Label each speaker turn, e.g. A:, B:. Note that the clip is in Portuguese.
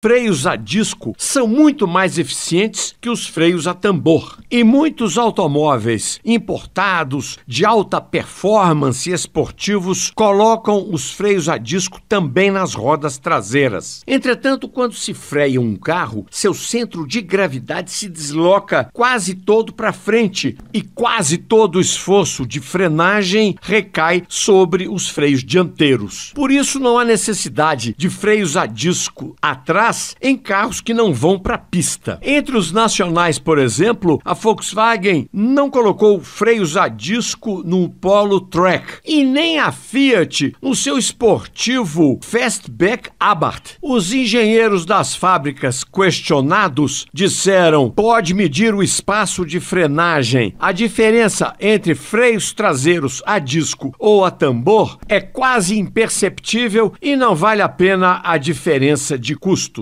A: Freios a disco são muito mais eficientes que os freios a tambor. E muitos automóveis importados de alta performance esportivos colocam os freios a disco também nas rodas traseiras. Entretanto, quando se freia um carro, seu centro de gravidade se desloca quase todo para frente e quase todo o esforço de frenagem recai sobre os freios dianteiros. Por isso, não há necessidade de freios a disco atrás atrás em carros que não vão para a pista. Entre os nacionais, por exemplo, a Volkswagen não colocou freios a disco no Polo Track e nem a Fiat no seu esportivo Fastback Abarth. Os engenheiros das fábricas questionados disseram: pode medir o espaço de frenagem. A diferença entre freios traseiros a disco ou a tambor é quase imperceptível e não vale a pena a diferença de custo.